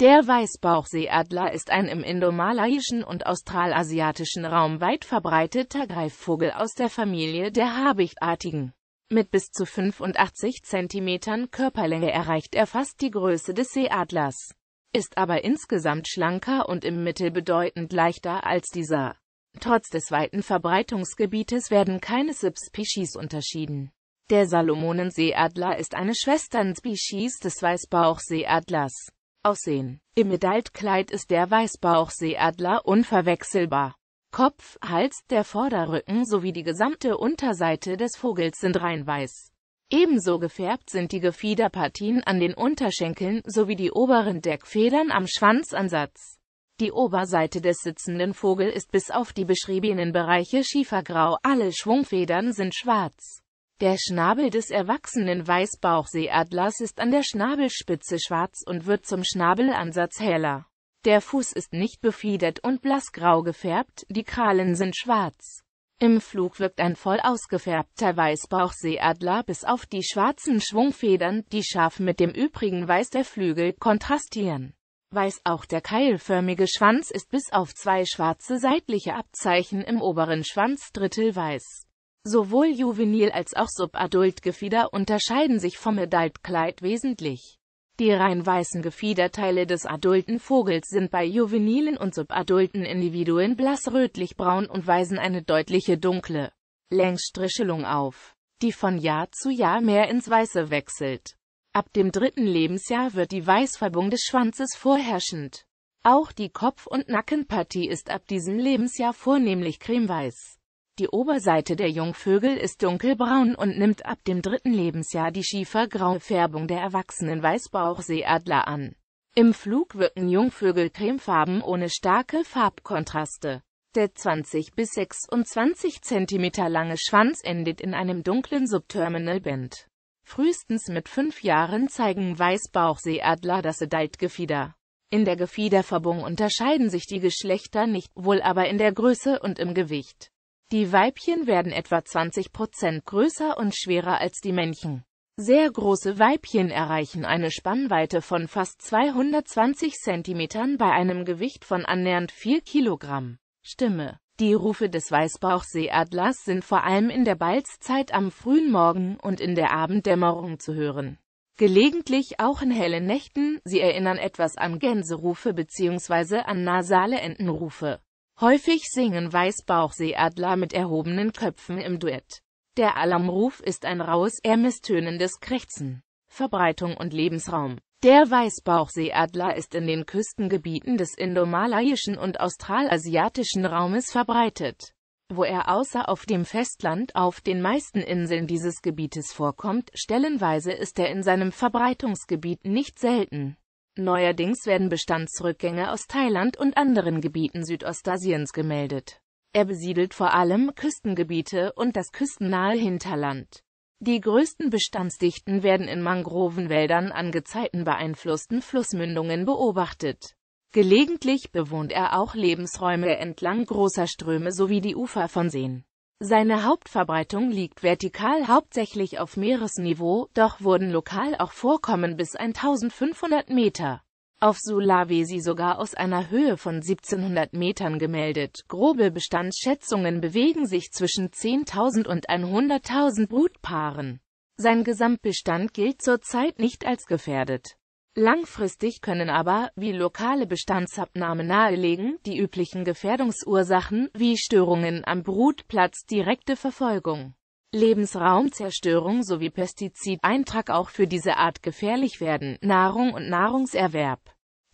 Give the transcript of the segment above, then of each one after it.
Der Weißbauchseeadler ist ein im indomalaiischen und australasiatischen Raum weit verbreiteter Greifvogel aus der Familie der Habichtartigen. Mit bis zu 85 cm Körperlänge erreicht er fast die Größe des Seeadlers, ist aber insgesamt schlanker und im Mittel bedeutend leichter als dieser. Trotz des weiten Verbreitungsgebietes werden keine Subspecies unterschieden. Der Salomonenseeadler ist eine Schwestern-Species des Weißbauchseeadlers. Aussehen Im Medailledkleid ist der Weißbauchseeadler unverwechselbar. Kopf, Hals, der Vorderrücken sowie die gesamte Unterseite des Vogels sind rein weiß. Ebenso gefärbt sind die Gefiederpartien an den Unterschenkeln sowie die oberen Deckfedern am Schwanzansatz. Die Oberseite des sitzenden Vogels ist bis auf die beschriebenen Bereiche schiefergrau, alle Schwungfedern sind schwarz. Der Schnabel des erwachsenen Weißbauchseeadlers ist an der Schnabelspitze schwarz und wird zum Schnabelansatz heller. Der Fuß ist nicht befiedert und blassgrau gefärbt, die Krallen sind schwarz. Im Flug wirkt ein voll ausgefärbter Weißbauchseeadler bis auf die schwarzen Schwungfedern, die scharf mit dem übrigen Weiß der Flügel kontrastieren. Weiß auch der keilförmige Schwanz ist bis auf zwei schwarze seitliche Abzeichen im oberen Schwanzdrittel weiß. Sowohl Juvenil- als auch Subadultgefieder unterscheiden sich vom Adultkleid wesentlich. Die rein weißen Gefiederteile des adulten Vogels sind bei juvenilen und subadulten Individuen blass rötlich-braun und weisen eine deutliche dunkle Längsstrichelung auf, die von Jahr zu Jahr mehr ins Weiße wechselt. Ab dem dritten Lebensjahr wird die Weißfärbung des Schwanzes vorherrschend. Auch die Kopf- und Nackenpartie ist ab diesem Lebensjahr vornehmlich cremeweiß. Die Oberseite der Jungvögel ist dunkelbraun und nimmt ab dem dritten Lebensjahr die schiefergraue Färbung der erwachsenen Weißbauchseeadler an. Im Flug wirken Jungvögel cremefarben ohne starke Farbkontraste. Der 20 bis 26 cm lange Schwanz endet in einem dunklen Subterminalband. Frühestens mit fünf Jahren zeigen Weißbauchseeadler das Adaltgefieder. In der Gefiederfärbung unterscheiden sich die Geschlechter nicht, wohl aber in der Größe und im Gewicht. Die Weibchen werden etwa 20% größer und schwerer als die Männchen. Sehr große Weibchen erreichen eine Spannweite von fast 220 cm bei einem Gewicht von annähernd 4 kg. Stimme Die Rufe des Weißbauchseeadlers sind vor allem in der Balzzeit am frühen Morgen und in der Abenddämmerung zu hören. Gelegentlich auch in hellen Nächten, sie erinnern etwas an Gänserufe bzw. an nasale Entenrufe. Häufig singen Weißbauchseeadler mit erhobenen Köpfen im Duett. Der Alarmruf ist ein raues, ermistönendes Krächzen. Verbreitung und Lebensraum Der Weißbauchseeadler ist in den Küstengebieten des indomalaiischen und australasiatischen Raumes verbreitet. Wo er außer auf dem Festland auf den meisten Inseln dieses Gebietes vorkommt, stellenweise ist er in seinem Verbreitungsgebiet nicht selten. Neuerdings werden Bestandsrückgänge aus Thailand und anderen Gebieten Südostasiens gemeldet. Er besiedelt vor allem Küstengebiete und das küstennahe Hinterland. Die größten Bestandsdichten werden in Mangrovenwäldern an gezeitenbeeinflussten Flussmündungen beobachtet. Gelegentlich bewohnt er auch Lebensräume entlang großer Ströme sowie die Ufer von Seen. Seine Hauptverbreitung liegt vertikal hauptsächlich auf Meeresniveau, doch wurden lokal auch Vorkommen bis 1500 Meter auf Sulawesi sogar aus einer Höhe von 1700 Metern gemeldet. Grobe Bestandsschätzungen bewegen sich zwischen 10.000 und 100.000 Brutpaaren. Sein Gesamtbestand gilt zurzeit nicht als gefährdet. Langfristig können aber, wie lokale Bestandsabnahme nahelegen, die üblichen Gefährdungsursachen, wie Störungen am Brutplatz, direkte Verfolgung, Lebensraumzerstörung sowie Pestizideintrag auch für diese Art gefährlich werden. Nahrung und Nahrungserwerb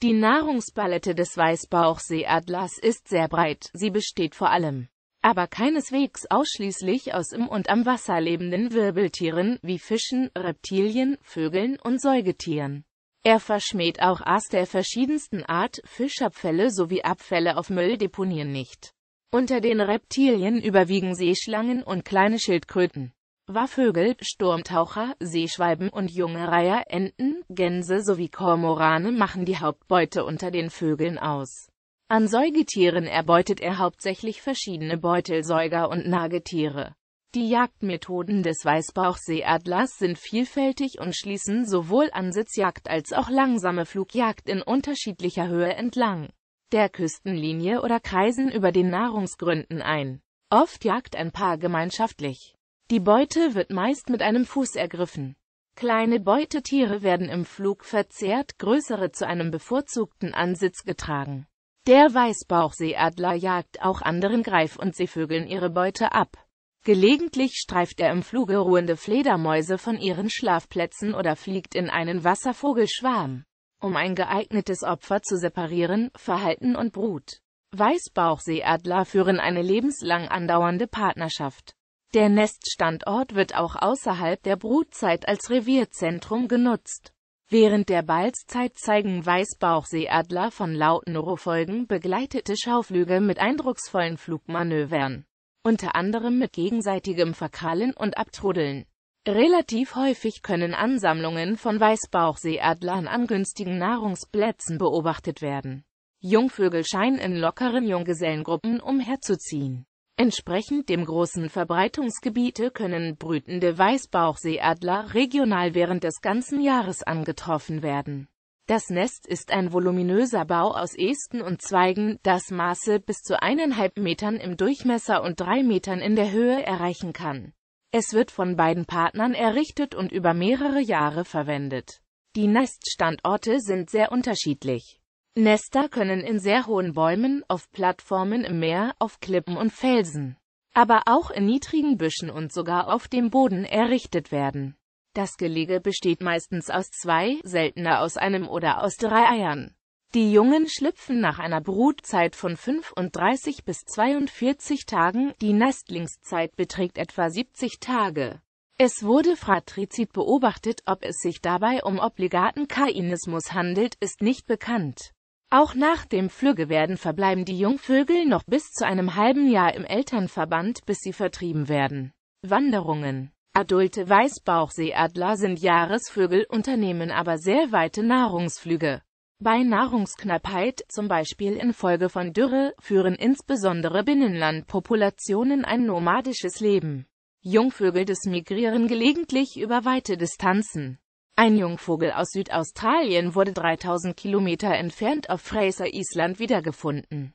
Die Nahrungspalette des Weißbauchseeadlers ist sehr breit, sie besteht vor allem aber keineswegs ausschließlich aus im und am Wasser lebenden Wirbeltieren wie Fischen, Reptilien, Vögeln und Säugetieren. Er verschmäht auch Aas der verschiedensten Art, Fischabfälle sowie Abfälle auf Mülldeponien nicht. Unter den Reptilien überwiegen Seeschlangen und kleine Schildkröten. Waffögel, Sturmtaucher, Seeschwalben und junge Reiher, Enten, Gänse sowie Kormorane machen die Hauptbeute unter den Vögeln aus. An Säugetieren erbeutet er hauptsächlich verschiedene Beutelsäuger und Nagetiere. Die Jagdmethoden des Weißbauchseeadlers sind vielfältig und schließen sowohl Ansitzjagd als auch langsame Flugjagd in unterschiedlicher Höhe entlang der Küstenlinie oder kreisen über den Nahrungsgründen ein. Oft jagt ein Paar gemeinschaftlich. Die Beute wird meist mit einem Fuß ergriffen. Kleine Beutetiere werden im Flug verzehrt, größere zu einem bevorzugten Ansitz getragen. Der Weißbauchseeadler jagt auch anderen Greif- und Seevögeln ihre Beute ab. Gelegentlich streift er im Fluge ruhende Fledermäuse von ihren Schlafplätzen oder fliegt in einen Wasservogelschwarm. Um ein geeignetes Opfer zu separieren, Verhalten und Brut. Weißbauchseeadler führen eine lebenslang andauernde Partnerschaft. Der Neststandort wird auch außerhalb der Brutzeit als Revierzentrum genutzt. Während der Balzzeit zeigen Weißbauchseeadler von lauten Ruhfolgen begleitete Schauflüge mit eindrucksvollen Flugmanövern unter anderem mit gegenseitigem Verkrallen und Abtrudeln. Relativ häufig können Ansammlungen von Weißbauchseeadlern an günstigen Nahrungsplätzen beobachtet werden. Jungvögel scheinen in lockeren Junggesellengruppen umherzuziehen. Entsprechend dem großen Verbreitungsgebiete können brütende Weißbauchseeadler regional während des ganzen Jahres angetroffen werden. Das Nest ist ein voluminöser Bau aus Ästen und Zweigen, das Maße bis zu eineinhalb Metern im Durchmesser und drei Metern in der Höhe erreichen kann. Es wird von beiden Partnern errichtet und über mehrere Jahre verwendet. Die Neststandorte sind sehr unterschiedlich. Nester können in sehr hohen Bäumen, auf Plattformen im Meer, auf Klippen und Felsen, aber auch in niedrigen Büschen und sogar auf dem Boden errichtet werden. Das Gelege besteht meistens aus zwei, seltener aus einem oder aus drei Eiern. Die Jungen schlüpfen nach einer Brutzeit von 35 bis 42 Tagen, die Nestlingszeit beträgt etwa 70 Tage. Es wurde Fratrizid beobachtet, ob es sich dabei um obligaten Kainismus handelt, ist nicht bekannt. Auch nach dem Flüggewerden verbleiben die Jungvögel noch bis zu einem halben Jahr im Elternverband, bis sie vertrieben werden. Wanderungen Adulte Weißbauchseeadler sind Jahresvögel, unternehmen aber sehr weite Nahrungsflüge. Bei Nahrungsknappheit, zum Beispiel infolge von Dürre, führen insbesondere Binnenlandpopulationen ein nomadisches Leben. Jungvögel desmigrieren gelegentlich über weite Distanzen. Ein Jungvogel aus Südaustralien wurde 3000 Kilometer entfernt auf Fraser Island wiedergefunden.